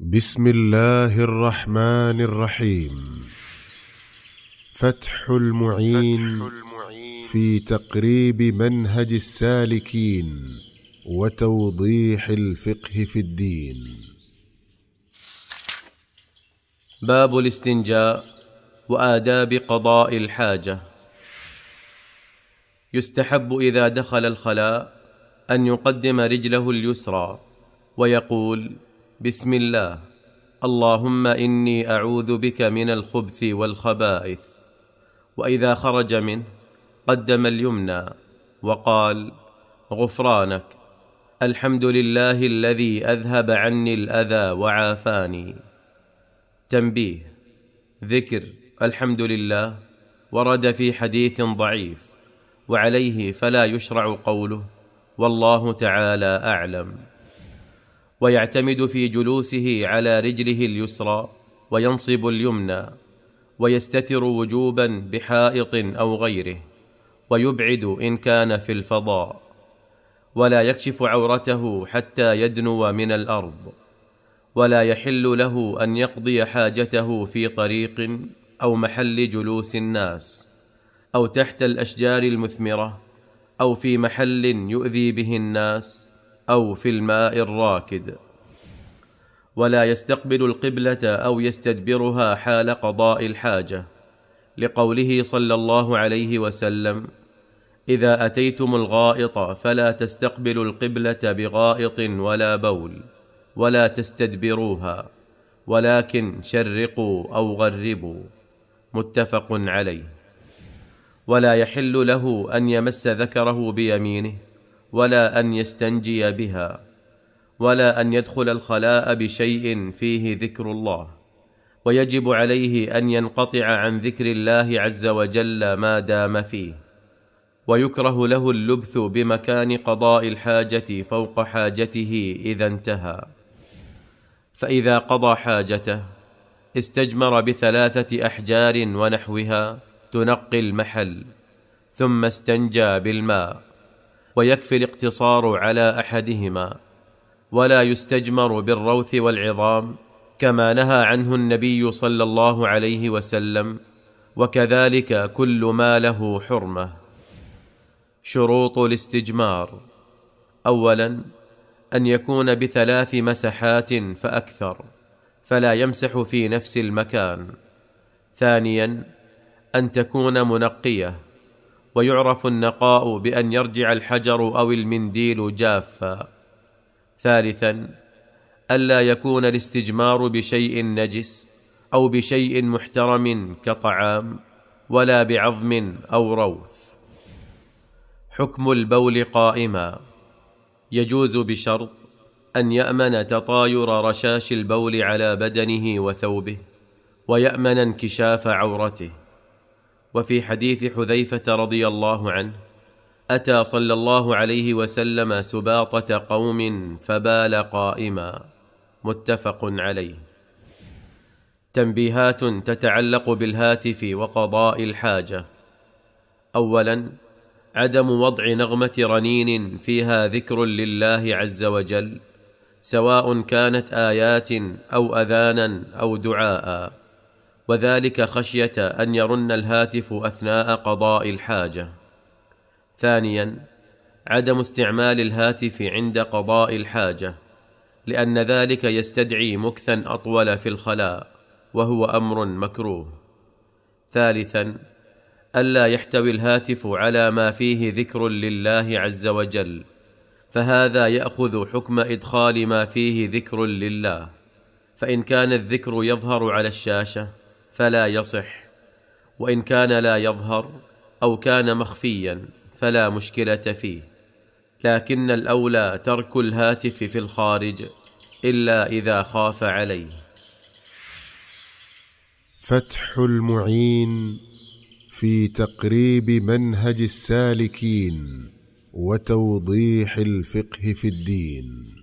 بسم الله الرحمن الرحيم فتح المعين, في تقريب منهج السالكين وتوضيح الفقه في الدين باب الاستنجاء واداب قضاء الحاجه يستحب اذا دخل الخلاء ان يقدم رجله اليسرى ويقول بسم الله اللهم اني اعوذ بك من الخبث والخبائث واذا خرج منه قدم اليمنى وقال غفرانك الحمد لله الذي اذهب عني الاذى وعافاني تنبيه ذكر الحمد لله ورد في حديث ضعيف وعليه فلا يشرع قوله والله تعالى اعلم ويعتمد في جلوسه على رجله اليسرى وينصب اليمنى ويستتر وجوبا بحائط او غيره ويبعد ان كان في الفضاء ولا يكشف عورته حتى يدنو من الارض ولا يحل له ان يقضي حاجته في طريق او محل جلوس الناس او تحت الاشجار المثمره او في محل يؤذي به الناس او في الماء الراكد ولا يستقبل القبله او يستدبرها حال قضاء الحاجه لقوله صلى الله عليه وسلم اذا اتيتم الغائط فلا تستقبلوا القبله بغائط ولا بول ولا تستدبروها ولكن شرقوا او غربوا متفق عليه ولا يحل له ان يمس ذكره بيمينه ولا ان يستنجي بها ولا ان يدخل الخلاء بشيء فيه ذكر الله ويجب عليه ان ينقطع عن ذكر الله عز وجل ما دام فيه ويكره له اللبث بمكان قضاء الحاجه فوق حاجته اذا انتهى فاذا قضى حاجته استجمر بثلاثه احجار ونحوها تنقي المحل ثم استنجى بالماء ويكفي الاقتصار على احدهما ولا يستجمر بالروث والعظام كما نهى عنه النبي صلى الله عليه وسلم وكذلك كل ما له حرمه شروط الاستجمار اولا ان يكون بثلاث مسحات فاكثر فلا يمسح في نفس المكان ثانيا ان تكون منقيه ويعرف النقاء بان يرجع الحجر او المنديل جافا ثالثا الا يكون الاستجمار بشيء نجس او بشيء محترم كطعام ولا بعظم او روث حكم البول قائما يجوز بشرط ان يامن تطاير رشاش البول على بدنه وثوبه ويامن انكشاف عورته وفي حديث حذيفه رضي الله عنه اتى صلى الله عليه وسلم سباطه قوم فبال قائما متفق عليه تنبيهات تتعلق بالهاتف وقضاء الحاجه اولا عدم وضع نغمه رنين فيها ذكر لله عز وجل سواء كانت ايات او اذانا او دعاء وذلك خشيه ان يرن الهاتف اثناء قضاء الحاجه ثانيا عدم استعمال الهاتف عند قضاء الحاجه لان ذلك يستدعي مكثا اطول في الخلاء وهو امر مكروه ثالثا الا يحتوي الهاتف على ما فيه ذكر لله عز وجل فهذا ياخذ حكم ادخال ما فيه ذكر لله فان كان الذكر يظهر على الشاشه فلا يصح وان كان لا يظهر او كان مخفيا فلا مشكله فيه لكن الاولى ترك الهاتف في الخارج الا اذا خاف عليه فتح المعين في تقريب منهج السالكين وتوضيح الفقه في الدين